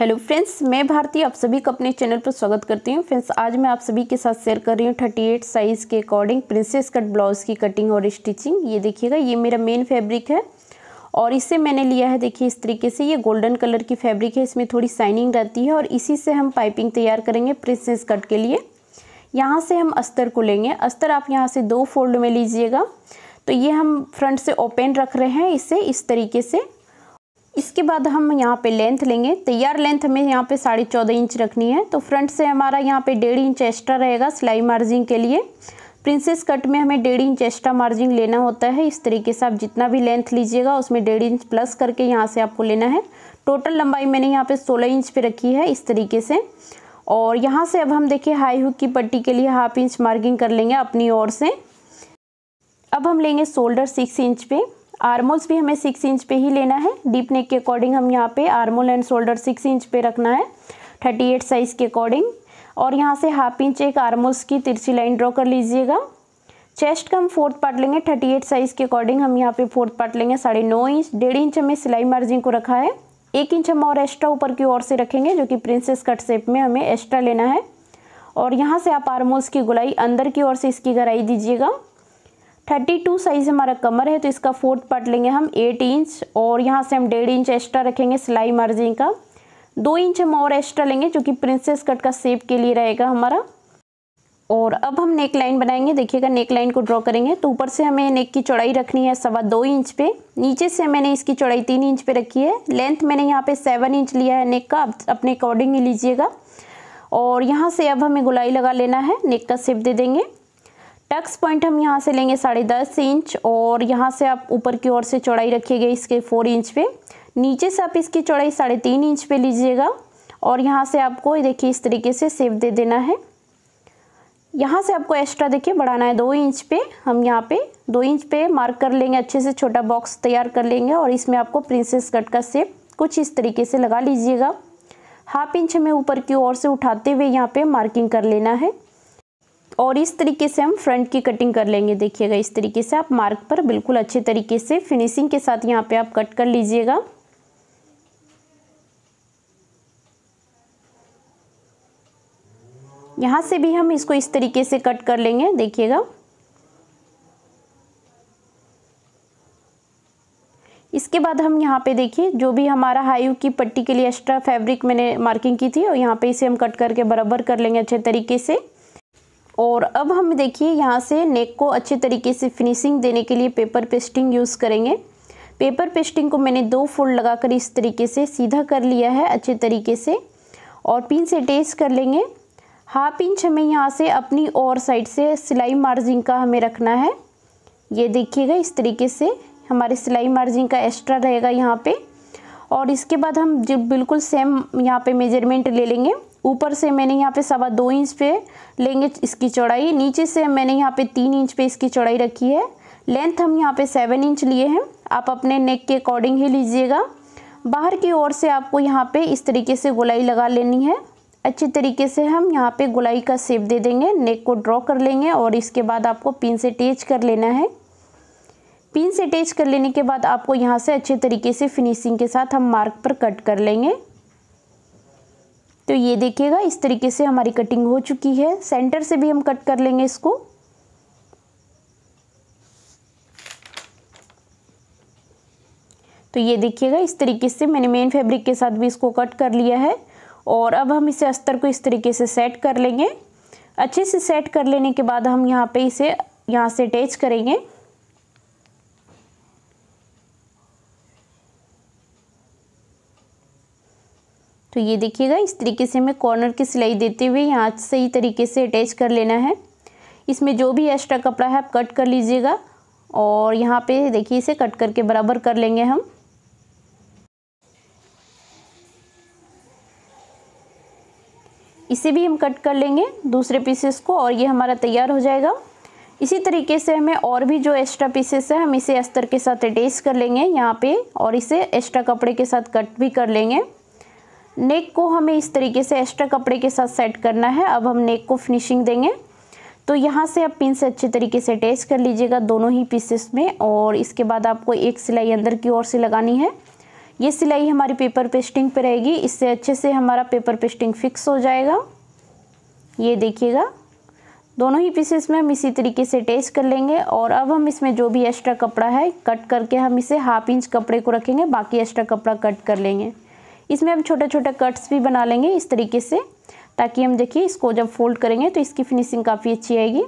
hello friends मैं भारती आप सभी का अपने चैनल पर स्वागत करती हूँ फ्रेंड्स आज मैं आप सभी के साथ शेयर कर रही हूँ थर्टी एट साइज़ के अकॉर्डिंग प्रिंसेस कट ब्लाउज़ की कटिंग और स्टिचिंग ये देखिएगा ये मेरा मेन फैब्रिक है और इसे मैंने लिया है देखिए इस तरीके से ये गोल्डन कलर की फैब्रिक है इसमें थोड़ी शाइनिंग रहती है और इसी से हम पाइपिंग तैयार करेंगे प्रिंसेस कट के लिए यहाँ से हम अस्तर को लेंगे अस्तर आप यहाँ से दो फोल्ड में लीजिएगा तो ये हम फ्रंट से ओपन रख रहे हैं इसे इस तरीके से इसके बाद हम यहाँ पे लेंथ लेंगे तैयार तो लेंथ हमें यहाँ पे साढ़े चौदह इंच रखनी है तो फ्रंट से हमारा यहाँ पे डेढ़ इंच एक्स्ट्रा रहेगा सिलाई मार्जिन के लिए प्रिंसेस कट में हमें डेढ़ इंच एक्स्ट्रा मार्जिन लेना होता है इस तरीके से आप जितना भी लेंथ लीजिएगा उसमें डेढ़ इंच प्लस करके यहाँ से आपको लेना है टोटल लंबाई मैंने यहाँ पर सोलह इंच पर रखी है इस तरीके से और यहाँ से अब हम देखिए हाई हुक की पट्टी के लिए हाफ इंच मार्किंग कर लेंगे अपनी ओर से अब हम लेंगे शोल्डर सिक्स इंच पर आर्मोल्स भी हमें सिक्स इंच पे ही लेना है डीप नेक के अकॉर्डिंग हम यहाँ पे armhole and shoulder six inch पे रखना है थर्टी एट साइज़ के अकॉर्डिंग और यहाँ से हाफ इंच एक आर्मोल्स की तिरछी लाइन ड्रॉ कर लीजिएगा चेस्ट का हम फोर्थ पार्ट लेंगे थर्टी एट साइज़ के अकॉर्डिंग हम यहाँ पे फोर्थ पार्ट लेंगे साढ़े नौ इंच डेढ़ इंच हमें सिलाई मार्जिन को रखा है एक इंच हम और एक्स्ट्रा ऊपर की ओर से रखेंगे जो कि प्रिंसेस कट शेप में हमें एक्स्ट्रा लेना है और यहाँ से आप आर्मोल्स की गुलाई अंदर की ओर से इसकी गहराई दीजिएगा थर्टी टू साइज़ हमारा कमर है तो इसका फोर्थ पार्ट लेंगे हम एट इंच और यहाँ से हम डेढ़ इंच एक्स्ट्रा रखेंगे सिलाई मार्जिन का दो इंच हम और एक्स्ट्रा लेंगे जो कि प्रिंसेस कट का सेप के लिए रहेगा हमारा और अब हम नेक लाइन बनाएंगे देखिएगा नेक लाइन को ड्रॉ करेंगे तो ऊपर से हमें नेक की चौड़ाई रखनी है सवा दो इंच पे नीचे से मैंने इसकी चौड़ाई तीन इंच पे रखी है लेंथ मैंने यहाँ पे सेवन इंच लिया है नेक का आप अपने अकॉर्डिंग ही लीजिएगा और यहाँ से अब हमें गुलाई लगा लेना है नेक का सेप दे देंगे टक्स पॉइंट हम यहाँ से लेंगे साढ़े दस इंच और यहाँ से आप ऊपर की ओर से चौड़ाई रखिएगा इसके फोर इंच पे नीचे से आप इसकी चौड़ाई साढ़े तीन इंच पे लीजिएगा और यहाँ से आपको देखिए इस तरीके से सेव दे देना है यहाँ से आपको एक्स्ट्रा देखिए बढ़ाना है दो इंच पे हम यहाँ पे दो इंच पे मार्क कर लेंगे अच्छे से छोटा बॉक्स तैयार कर लेंगे और इसमें आपको प्रिंसेस कट का सेप कुछ इस तरीके से लगा लीजिएगा हाफ इंच हमें ऊपर की ओर से उठाते हुए यहाँ पे मार्किंग कर लेना है और इस तरीके से हम फ्रंट की कटिंग कर लेंगे देखिएगा इस तरीके से आप मार्क पर बिल्कुल अच्छे तरीके से फिनिशिंग के साथ यहाँ पे आप कट कर लीजिएगा यहाँ से भी हम इसको इस तरीके से कट कर लेंगे देखिएगा इसके बाद हम यहाँ पे देखिए जो भी हमारा हाईव की पट्टी के लिए एक्स्ट्रा फैब्रिक मैंने मार्किंग की थी और यहाँ पे इसे हम कट करके बराबर कर लेंगे अच्छे तरीके से और अब हम देखिए यहाँ से नेक को अच्छे तरीके से फिनिशिंग देने के लिए पेपर पेस्टिंग यूज़ करेंगे पेपर पेस्टिंग को मैंने दो फोल्ड लगाकर इस तरीके से सीधा कर लिया है अच्छे तरीके से और पिन से टेस्ट कर लेंगे हाफ इंच हमें यहाँ से अपनी और साइड से सिलाई मार्जिन का हमें रखना है ये देखिएगा इस तरीके से हमारे सिलाई मार्जिन का एक्स्ट्रा रहेगा यहाँ पे और इसके बाद हम जो बिल्कुल सेम यहाँ पे मेजरमेंट ले लेंगे ऊपर से मैंने यहाँ पे सवा दो इंच पे लेंगे इसकी चौड़ाई नीचे से मैंने यहाँ पे तीन इंच पे इसकी चौड़ाई रखी है लेंथ हम यहाँ पे सेवन इंच लिए हैं आप अपने नेक के अकॉर्डिंग ही लीजिएगा बाहर की ओर से आपको यहाँ पे इस तरीके से गुलाई लगा लेनी है अच्छे तरीके से हम यहाँ पे गुलाई का सेप दे देंगे नेक को ड्रॉ कर लेंगे और इसके बाद आपको पिन से टेच कर लेना है पिन से टेच कर लेने के बाद आपको यहाँ से अच्छे तरीके से फिनिशिंग के साथ हम मार्क पर कट कर लेंगे तो ये देखिएगा इस तरीके से हमारी कटिंग हो चुकी है सेंटर से भी हम कट कर लेंगे इसको तो ये देखिएगा इस तरीके से मैंने मेन फैब्रिक के साथ भी इसको कट कर लिया है और अब हम इसे अस्तर को इस तरीके से सेट कर लेंगे अच्छे से सेट कर लेने के बाद हम यहाँ पे इसे यहाँ से अटैच करेंगे तो ये देखिएगा इस तरीके से हमें कॉर्नर की सिलाई देते हुए यहाँ सही तरीके से अटैच कर लेना है इसमें जो भी एक्स्ट्रा कपड़ा है आप कट कर लीजिएगा और यहाँ पे देखिए इसे कट करके बराबर कर लेंगे हम इसे भी हम कट कर लेंगे दूसरे पीसेस को और ये हमारा तैयार हो जाएगा इसी तरीके से हमें और भी जो एक्स्ट्रा पीसेस है हम इसे अस्तर के साथ अटैच कर लेंगे यहाँ पे और इसे एक्स्ट्रा कपड़े के साथ कट भी कर लेंगे नेक को हमें इस तरीके से एक्स्ट्रा कपड़े के साथ सेट करना है अब हम नेक को फिनिशिंग देंगे तो यहाँ से आप पिन से अच्छे तरीके से अटैच कर लीजिएगा दोनों ही पीसेस में और इसके बाद आपको एक सिलाई अंदर की ओर से लगानी है ये सिलाई हमारी पेपर पेस्टिंग पे रहेगी इससे अच्छे से हमारा पेपर पेस्टिंग फिक्स हो जाएगा ये देखिएगा दोनों ही पीसेस में हम इसी तरीके से अटैच कर लेंगे और अब हम इसमें जो भी एक्स्ट्रा कपड़ा है कट करके हम इसे हाफ इंच कपड़े को रखेंगे बाकी एक्स्ट्रा कपड़ा कट कर लेंगे इसमें हम छोटा छोटा कट्स भी बना लेंगे इस तरीके से ताकि हम देखिए इसको जब फोल्ड करेंगे तो इसकी फिनिशिंग काफ़ी अच्छी आएगी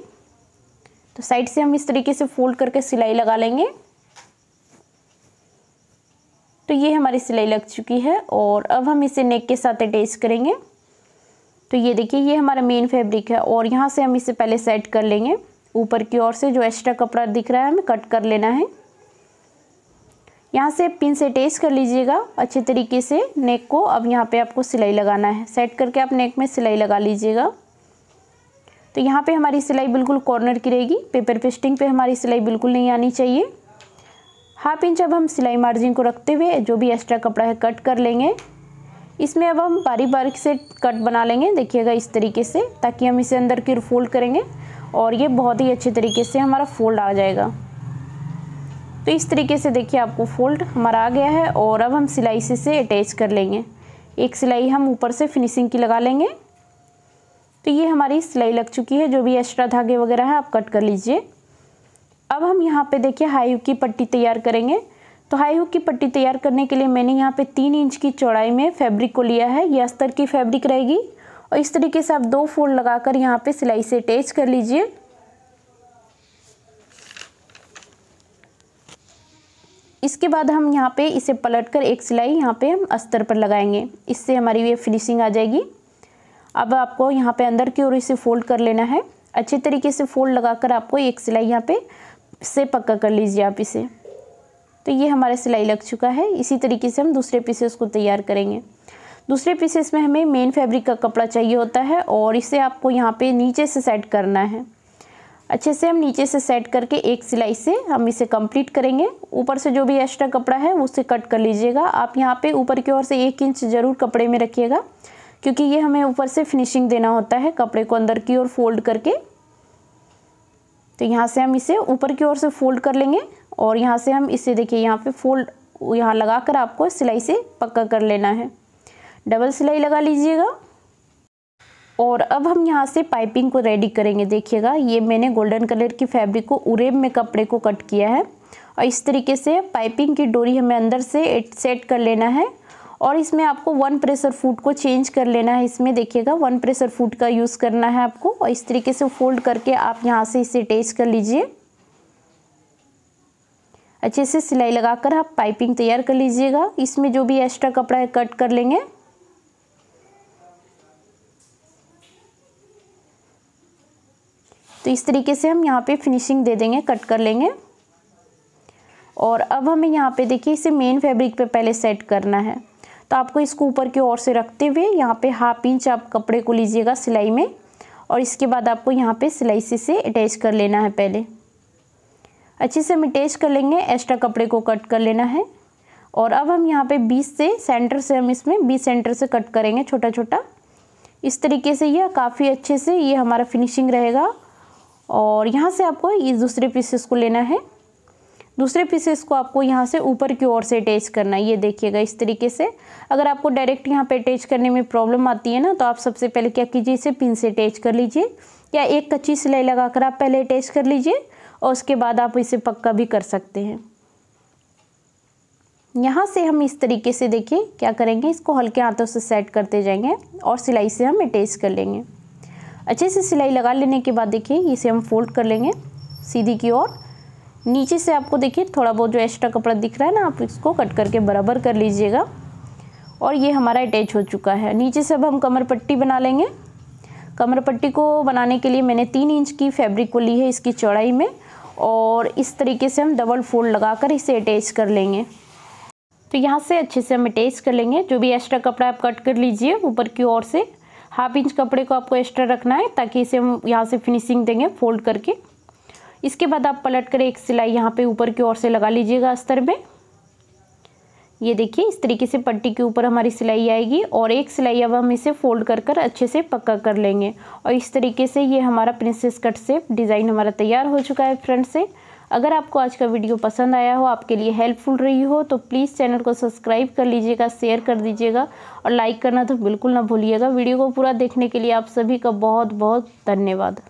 तो साइड से हम इस तरीके से फोल्ड करके सिलाई लगा लेंगे तो ये हमारी सिलाई लग चुकी है और अब हम इसे नेक के साथ अटैच करेंगे तो ये देखिए ये हमारा मेन फैब्रिक है और यहाँ से हम इसे पहले सेट कर लेंगे ऊपर की ओर से जो एक्स्ट्रा कपड़ा दिख रहा है हमें कट कर लेना है यहाँ से पिन से टेस्ट कर लीजिएगा अच्छे तरीके से नेक को अब यहाँ पे आपको सिलाई लगाना है सेट करके आप नेक में सिलाई लगा लीजिएगा तो यहाँ पे हमारी सिलाई बिल्कुल कॉर्नर की रहेगी पेपर पेस्टिंग पे हमारी सिलाई बिल्कुल नहीं आनी चाहिए हाफ इंच अब हम सिलाई मार्जिन को रखते हुए जो भी एक्स्ट्रा कपड़ा है कट कर लेंगे इसमें अब हम बारी बारीक से कट बना लेंगे देखिएगा इस तरीके से ताकि हम इसे अंदर की फोल्ड करेंगे और ये बहुत ही अच्छे तरीके से हमारा फोल्ड आ जाएगा तो इस तरीके से देखिए आपको फोल्ड हमारा आ गया है और अब हम सिलाई से इसे अटैच कर लेंगे एक सिलाई हम ऊपर से फिनिशिंग की लगा लेंगे तो ये हमारी सिलाई लग चुकी है जो भी एक्स्ट्रा धागे वगैरह है आप कट कर लीजिए अब हम यहाँ पे देखिए हाई हुक की पट्टी तैयार करेंगे तो हाई हुक की पट्टी तैयार करने के लिए मैंने यहाँ पे तीन इंच की चौड़ाई में फैब्रिक को लिया है ये अस्तर की फैब्रिक रहेगी और इस तरीके से आप दो फोल्ड लगाकर यहाँ पे सिलाई से अटैच कर लीजिए इसके बाद हम यहाँ पे इसे पलट कर एक सिलाई यहाँ पे हम अस्तर पर लगाएंगे इससे हमारी ये फिनिशिंग आ जाएगी अब आपको यहाँ पे अंदर की ओर इसे फोल्ड कर लेना है अच्छे तरीके से फोल्ड लगाकर आपको एक सिलाई यहाँ पे से पक्का कर लीजिए आप इसे तो ये हमारा सिलाई लग चुका है इसी तरीके से हम दूसरे पीसेस को तैयार करेंगे दूसरे पीसेस में हमें मेन फैब्रिक का कपड़ा चाहिए होता है और इसे आपको यहाँ पर नीचे से सेट करना है अच्छे से हम नीचे से सेट करके एक सिलाई से हम इसे कंप्लीट करेंगे ऊपर से जो भी एक्स्ट्रा कपड़ा है उसे कट कर लीजिएगा आप यहाँ पे ऊपर की ओर से एक इंच ज़रूर कपड़े में रखिएगा क्योंकि ये हमें ऊपर से फिनिशिंग देना होता है कपड़े को अंदर की ओर फोल्ड करके तो यहाँ से हम इसे ऊपर की ओर से फोल्ड कर लेंगे और यहाँ से हम इसे देखिए यहाँ पर फोल्ड यहाँ लगा कर आपको सिलाई से पक्का कर लेना है डबल सिलाई लगा लीजिएगा और अब हम यहाँ से पाइपिंग को रेडी करेंगे देखिएगा ये मैंने गोल्डन कलर की फैब्रिक को उरेब में कपड़े को कट किया है और इस तरीके से पाइपिंग की डोरी हमें अंदर से सेट कर लेना है और इसमें आपको वन प्रेशर फूट को चेंज कर लेना है इसमें देखिएगा वन प्रेशर फूट का यूज़ करना है आपको और इस तरीके से फोल्ड करके आप यहाँ से इसे अटैच कर लीजिए अच्छे से सिलाई लगाकर आप पाइपिंग तैयार कर लीजिएगा इसमें जो भी एक्स्ट्रा कपड़ा है कट कर लेंगे तो इस तरीके से हम यहाँ पे फिनिशिंग दे देंगे कट कर लेंगे और अब हमें यहाँ पे देखिए इसे मेन फैब्रिक पे पहले सेट करना है तो आपको इसको ऊपर की ओर से रखते हुए यहाँ पे हाफ इंच आप कपड़े को लीजिएगा सिलाई में और इसके बाद आपको यहाँ पे सिलाई से इसे अटैच कर लेना है पहले अच्छे से हम अटैच कर लेंगे एक्स्ट्रा कपड़े को कट कर लेना है और अब हम यहाँ पे बीस से सेंटर से हम इसमें बीस सेंटर से कट करेंगे छोटा छोटा इस तरीके से यह काफ़ी अच्छे से ये हमारा फिनिशिंग रहेगा और यहाँ से आपको इस दूसरे पीसेस को लेना है दूसरे पीसेस को आपको यहाँ से ऊपर की ओर से अटैच करना है ये देखिएगा इस तरीके से अगर आपको डायरेक्ट यहाँ पे अटैच करने में प्रॉब्लम आती है ना तो आप सबसे पहले क्या कीजिए इसे पिन से अटैच कर लीजिए या एक कच्ची सिलाई लगाकर आप पहले अटैच कर लीजिए और उसके बाद आप इसे पक्का भी कर सकते हैं यहाँ से हम इस तरीके से देखिए क्या करेंगे इसको हल्के हाथों से सेट करते जाएंगे और सिलाई से हम अटैच कर लेंगे अच्छे से सिलाई लगा लेने के बाद देखिए इसे हम फोल्ड कर लेंगे सीधी की ओर नीचे से आपको देखिए थोड़ा बहुत जो एक्स्ट्रा कपड़ा दिख रहा है ना आप इसको कट करके बराबर कर लीजिएगा और ये हमारा अटैच हो चुका है नीचे से अब हम कमर पट्टी बना लेंगे कमर पट्टी को बनाने के लिए मैंने तीन इंच की फैब्रिक को ली है इसकी चौड़ाई में और इस तरीके से हम डबल फोल्ड लगाकर इसे अटैच कर लेंगे तो यहाँ से अच्छे से हम अटैच कर लेंगे जो भी एक्स्ट्रा कपड़ा आप कट कर लीजिए ऊपर की ओर से हाफ इंच कपड़े को आपको एक्स्ट्रा रखना है ताकि इसे हम यहाँ से फिनिशिंग देंगे फोल्ड करके इसके बाद आप पलट कर एक सिलाई यहाँ पे ऊपर की ओर से लगा लीजिएगा अस्तर में ये देखिए इस तरीके से पट्टी के ऊपर हमारी सिलाई आएगी और एक सिलाई अब हम इसे फोल्ड कर कर अच्छे से पक्का कर लेंगे और इस तरीके से ये हमारा प्रिंसेस कट से डिज़ाइन हमारा तैयार हो चुका है फ्रंट से अगर आपको आज का वीडियो पसंद आया हो आपके लिए हेल्पफुल रही हो तो प्लीज़ चैनल को सब्सक्राइब कर लीजिएगा शेयर कर दीजिएगा और लाइक करना तो बिल्कुल ना भूलिएगा वीडियो को पूरा देखने के लिए आप सभी का बहुत बहुत धन्यवाद